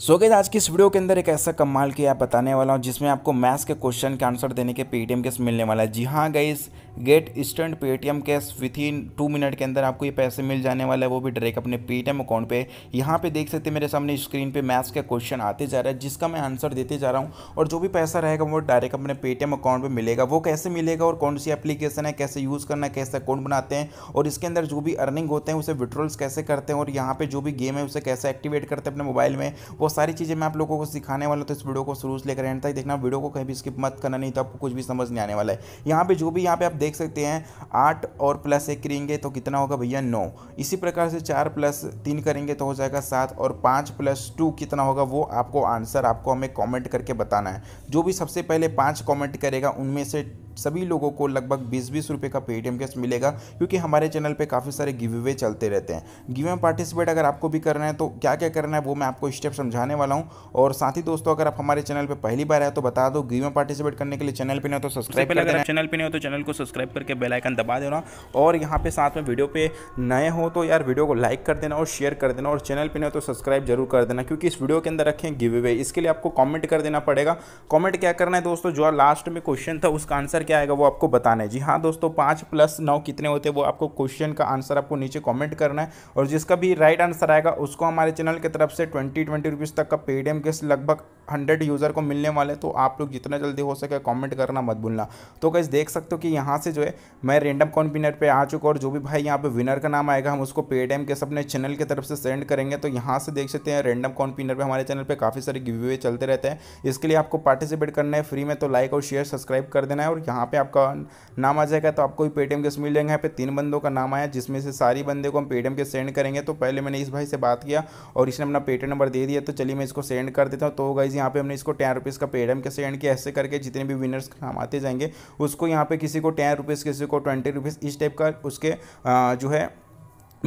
सो gas आज की इस वीडियो के अंदर एक ऐसा कमाल के आप बताने वाला हूँ जिसमें आपको मैथ्स के क्वेश्चन के आंसर देने के पेटीएम केस मिलने वाला है जी हाँ guys get instant Paytm cash within two minute के अंदर आपको ये पैसे मिल जाने वाला है वो भी डायरेक्ट अपने पेटीएम अकाउंट पे यहाँ पे देख सकते हैं मेरे सामने स्क्रीन पे मैथ्स के क्वेश्चन आते जा रहा है जिसका मैं आंसर देते जा रहा हूँ और जो भी पैसा रहेगा वो डायरेक्ट अपने पेटीएम अकाउंट पर मिलेगा वो कैसे मिलेगा और कौन सी एप्लीकेशन है कैसे यूज़ करना है कैसे अकाउंट बनाते हैं और इसके अंदर जो भी अर्निंग होते हैं उसे विड्रॉल्स कैसे करते हैं और यहाँ पर जो भी गेम है उसे कैसे एक्टिवेट करते हैं अपने मोबाइल में वो सारी चीज़ें मैं आप लोगों को सिखाने वाला तो इस वीडियो को शुरू से लेकर एंड तक देखना वीडियो को कहीं भी स्किप मत करना नहीं तो आपको कुछ भी समझ नहीं आने वाला है यहाँ पर जो भी यहाँ पर आप देख सकते हैं आठ और प्लस एक करेंगे तो कितना होगा भैया नौ इसी प्रकार से चार प्लस तीन करेंगे तो हो जाएगा सात और पाँच प्लस टू कितना होगा वो आपको आंसर आपको हमें कॉमेंट करके बताना है जो भी सबसे पहले पाँच कॉमेंट करेगा उनमें से सभी लोगों को लगभग बीस बीस रुपये का पेटीएम कैश मिलेगा क्योंकि हमारे चैनल पे काफ़ी सारे गिव अवे चलते रहते हैं गिव में पार्टिसिपेट अगर आपको भी करना है तो क्या क्या करना है वो मैं आपको स्टेप समझाने वाला हूँ और साथ ही दोस्तों अगर आप हमारे चैनल पर पहली बार आए तो बता दो गिव में पार्टिसिपेट करने के लिए चैनल पर नहीं हो तो सब्सक्राइब अगर चैनल पर नहीं हो तो चैनल को सब्सक्राइब करके बेलाइकन दबा देना और यहाँ पर साथ में वीडियो पर नए हो तो यार वीडियो को लाइक कर देना और शेयर कर देना और चैनल पर नहीं हो तो सब्सक्राइब जरूर कर देना क्योंकि इस वीडियो के अंदर रखें गिव अवे इसके लिए आपको कॉमेंट कर देना पड़ेगा कॉमेंट क्या करना है दोस्तों जो लास्ट में क्वेश्चन था उसका आंसर आंसर क्या आएगा वो आपको बताना है जी हाँ दोस्तों पाँच प्लस नौ कितने होते हैं वो आपको क्वेश्चन का आंसर आपको नीचे कमेंट करना है और जिसका भी राइट आंसर आएगा उसको हमारे चैनल की तरफ से ट्वेंटी ट्वेंटी रुपीज़ तक का पेडीएम के लगभग हंड्रेड यूज़र को मिलने वाले तो आप लोग जितना जल्दी हो सके कॉमेंट करना मत भूलना तो कैसे देख सकते हो कि यहाँ से जो है मैं रेंडम कॉन विनर पर आ चुका और जो भी भाई यहाँ पर विनर का नाम आएगा हम उसको पेडीएम के अपने चैनल की तरफ से सेंड करेंगे तो यहाँ से देख सकते हैं रेंडम कॉन विनर पर हमारे चैनल पर काफ़ी सारे गिवे चलते रहते हैं इसके लिए आपको पार्टिसिपेट करना है फ्री में तो लाइक और शेयर सब्सक्राइब कर देना है और कहाँ पे आपका नाम आ जाएगा तो आपको भी पेटीएम केस मिल जाएगा यहाँ पे तीन बंदों का नाम आया जिसमें से सारी बंदे को हम पेटीएम के सेंड करेंगे तो पहले मैंने इस भाई से बात किया और इसने अपना पेटीएम नंबर दे दिया तो चलिए मैं इसको सेंड कर देता हूँ तो गाइज यहाँ पे हमने इसको टेन रुपीज़ का पेटीएम के सेंड किया ऐसे करके जितने भी विनर्स नाम आते जाएंगे उसको यहाँ पे किसी को टेन रुपीज़ किसी को ट्वेंटी रुपीज़ इस टाइप का उसके जो है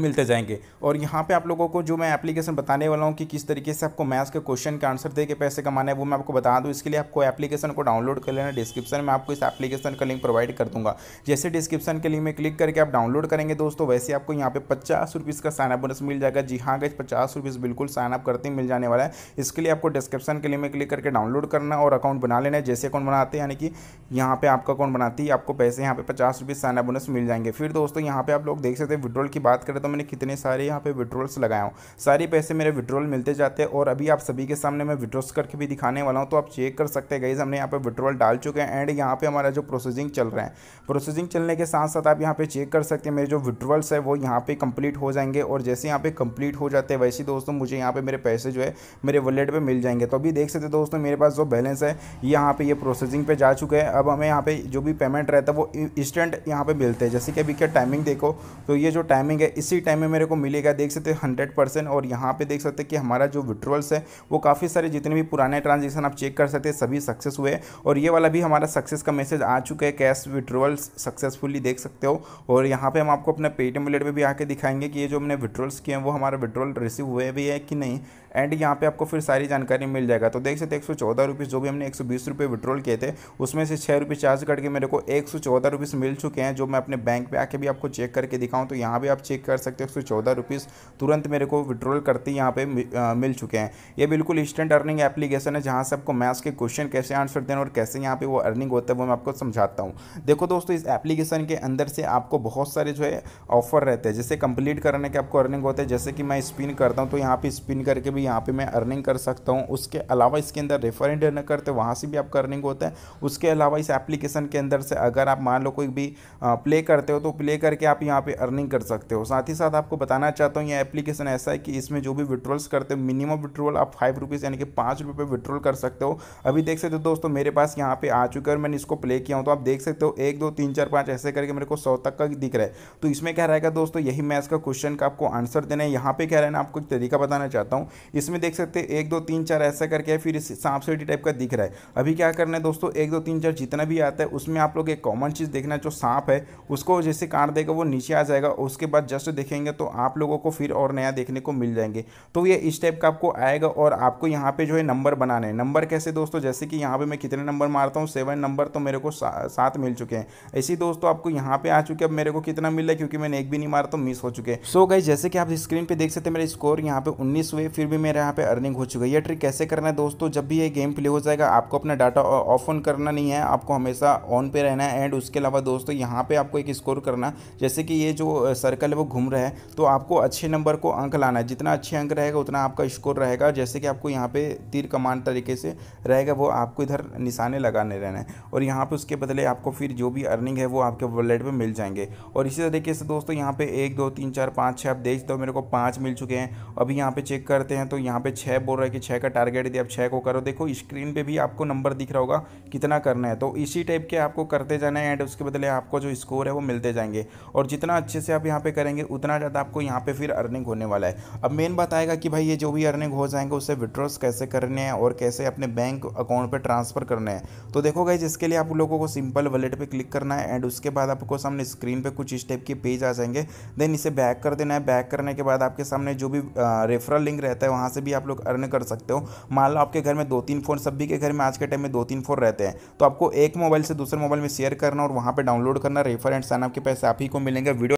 मिलते जाएंगे और यहाँ पे आप लोगों को जो मैं एप्लीकेशन बताने वाला हूँ कि किस तरीके से आपको मैथ्स के क्वेश्चन के आंसर दे के पैसे कमाना है वो मैं आपको बता दूँ इसके लिए आपको एप्लीकेशन को डाउनलोड कर लेना डिस्क्रिप्शन में आपको इस एप्लीकेशन का लिंक प्रोवाइड कर दूँगा जैसे डिस्क्रिप्शन के लिंक में क्लिक करके आप डाउनलोड करेंगे दोस्तों वैसे आपको यहाँ पे पचास रुपीज़ का साइनअप बोनस मिल जाएगा जी हाँ गए पचास रुपीज़ बिल्कुल साइनअप करते ही मिल जाने वाला है इसके लिए आपको डिस्क्रिप्शन के लिंक में क्लिक करके डाउनलोड करना और अकाउंट बना लेना है जैसे अकाउंट बनाते हैं यानी कि यहाँ पर आपका अकाउंट बनाती है आपको पैसे यहाँ पे पचास रुपीज़ साइनअप बोनस मिल जाएंगे फिर दोस्तों यहाँ पर आप लोग देख सकते हैं विड्रॉल की बात करें तो मैंने कितने सारे यहाँ पे विड्रोल्स लगाया हूँ सारे पैसे मेरे विड्रोल मिलते जाते हैं और अभी आप सभी के सामने मैं विड्रोल्स करके भी दिखाने वाला हूँ तो आप चेक कर सकते हैं गाइज हमने यहाँ पर विड्रोल डाल चुके हैं एंड यहाँ पर हमारा जो प्रोसेसिंग चल रहा है प्रोसेसिंग चलने के साथ साथ आप यहाँ पर चेक कर सकते हैं मेरे जो विड्रोल्स है वो यहाँ पर कंप्लीट हो जाएंगे और जैसे यहाँ पर कंप्लीट हो जाते हैं वैसे दोस्तों मुझे यहाँ पर मेरे पैसे जो है मेरे वॉलेट पर मिल जाएंगे तो अभी देख सकते दोस्तों मेरे पास जो बैलेंस है यहाँ पर ये प्रोसेसिंग पे जा चुके हैं अब हमें यहाँ पे जो भी पेमेंट रहता है वो इंस्टेंट यहाँ पे मिलते हैं जैसे कि अभी क्या टाइमिंग देखो तो ये जो टाइमिंग है इसी इसी टाइम में मेरे को मिलेगा देख सकते हंड्रेड परसेंट और यहाँ पे देख सकते कि हमारा जो विड्रोल्स है वो काफ़ी सारे जितने भी पुराने ट्रांजेक्शन आप चेक कर सकते हैं सभी सक्सेस हुए और ये वाला भी हमारा सक्सेस का मैसेज आ चुका है कैश विड्रोवल्स सक्सेसफुली देख सकते हो और यहाँ पर हम आपको अपने पेटीएम वलेट पर भी आके दिखाएंगे कि ये जो हमने विड्रोल्स किए हैं वो हमारा विड्रोल रिसीव हुए भी है कि नहीं एंड यहाँ पे आपको फिर सारी जानकारी मिल जाएगा तो देख सकते एक सौ चौदह रुपीज़ जो भी हमने एक सौ बीस रुपये विड्रॉल किए थे उसमें से छः रुपये चार्ज करके मेरे को एक सौ चौदह रुपीज़ मिल चुके हैं जो मैं अपने बैंक पे आके भी आपको चेक करके दिखाऊँ तो यहाँ भी आप चेक कर सकते हो एक सौ चौदह रुपीज़ तुरंत मेरे को विड्रॉल करते यहाँ पे मिल चुके हैं ये बिल्कुल इंस्टेंट अर्निंग एप्लीकेशन है जहाँ से आपको मैथ्स के क्वेश्चन कैसे आंसर देना और कैसे यहाँ पे वो अर्निंग होता है वो मैं आपको समझाता हूँ देखो दोस्तों इस एप्लीकेशन के अंदर से आपको बहुत सारे जो है ऑफर रहते हैं जैसे कंप्लीट करने के आपको अर्निंग होते हैं जैसे कि मैं स्पिन करता हूँ तो यहाँ पर स्पिन करके भी यहाँ पर मैं अर्निंग कर सकता हूँ उसके अलावा इसके अंदर रेफर एंड अर्न करते वहाँ से भी आपका अर्निंग होता है उसके अलावा इस एप्लीकेशन के अंदर से अगर आप मान लो कोई भी प्ले करते हो तो प्ले करके आप यहाँ पर अर्निंग कर सकते हो साथ ही ही साथ आपको बताना चाहता हूँ ये एप्लीकेशन ऐसा है कि इसमें जो भी विड्रोल्स करते हो मिनिमम विड्रोल आप फाइव रुपीज़ यानी कि पाँच रुपये विड्रोल कर सकते हो अभी देख सकते हो दोस्तों मेरे पास यहाँ पे आ चुके है और मैंने इसको प्ले किया हूँ तो आप देख सकते हो एक दो तीन चार पाँच ऐसे करके मेरे को सौ तक का दिख रहा है तो इसमें क्या रहेगा दोस्तों यही मैं इसका क्वेश्चन का आपको आंसर देना है यहाँ पर क्या रहना आपको एक तरीका बताना चाहता हूँ इसमें देख सकते हो एक दो तीन चार ऐसा करके फिर सांप सीढ़ी टाइप का दिख रहा है अभी क्या करना है दोस्तों एक दो तीन चार जितना भी आता है उसमें आप लोग एक कॉमन चीज़ देखना जो सांप है उसको जैसे काट देगा वो नीचे आ जाएगा उसके बाद जस्ट देखेंगे तो आप लोगों को फिर और नया देखने को मिल जाएंगे तो ये इस टाइप का आपको आएगा और आपको यहाँ पे जो है नंबर बनाने हैं नंबर कैसे दोस्तों जैसे कि यहाँ पे मैं कितने नंबर मारता हूँ सेवन नंबर तो मेरे को सा, सात मिल चुके हैं ऐसे दोस्तों आपको यहाँ पे आ चुके अब मेरे को कितना मिल रहा है क्योंकि मैंने एक भी नहीं मारा तो मिस हो चुके हैं सो गई जैसे कि आप स्क्रीन पर देख सकते मेरे स्कोर यहाँ पे उन्नीस हुए फिर भी मेरे यहाँ पे अर्निंग हो चुकी है ये ट्रिक कैसे करना है दोस्तों जब भी ये गेम प्ले हो जाएगा आपको अपना डाटा ऑफ ऑन करना नहीं है आपको हमेशा ऑन पे रहना है एंड उसके अलावा दोस्तों यहाँ पे आपको एक स्कोर करना जैसे कि ये जो सर्कल है वो घूम रहे है तो आपको अच्छे नंबर को अंक लाना है जितना अच्छे अंक रहेगा उतना आपका स्कोर रहेगा जैसे कि आपको यहाँ पे तीर कमान तरीके से रहेगा वो आपको इधर निशाने लगाने रहना है और यहाँ पे उसके बदले आपको फिर जो भी अर्निंग है वो आपके वॉलेट में मिल जाएंगे और इसी तरीके से दोस्तों यहाँ पर एक दो तीन चार पाँच छः आप देख दो मेरे को पाँच मिल चुके हैं अभी यहाँ पर चेक करते हैं तो यहाँ पर छः बोल रहा है कि छः का टारगेट दिया आप छः को करो देखो स्क्रीन पर भी आपको नंबर दिख रहा होगा कितना करना है तो इसी टाइप के आपको करते जाना है एंड उसके बदले आपको जो स्कोर है वो मिलते जाएंगे और जितना अच्छे से आप यहाँ पे करेंगे उतना ज़्यादा आपको यहाँ पे फिर अर्निंग होने वाला है अब मेन बात आएगा कि भाई ये जो भी अर्निंग हो जाएंगे उससे विड्रॉस कैसे करने हैं और कैसे अपने बैंक अकाउंट पर ट्रांसफ़र करने हैं तो देखो भाई जिसके लिए आप लोगों को सिंपल वॉलेट पर क्लिक करना है एंड उसके बाद आपको सामने स्क्रीन पर कुछ इस टाइप के पेज आ जाएंगे देन इसे बैक कर देना है बैक करने के बाद आपके सामने जो भी रेफरल लिंक रहता है वहाँ से भी आप लोग अर्न कर सकते हो मान लो आपके घर में दो तीन फ़ोन सभी के घर में आज के टाइम में दो तीन फ़ोन रहते हैं तो आपको एक मोबाइल से दूसरे मोबाइल में शेयर करना और वहाँ पर डाउनलोड करना रेफर एंड साइन के पैसे आप ही को मिलेंगे वीडियो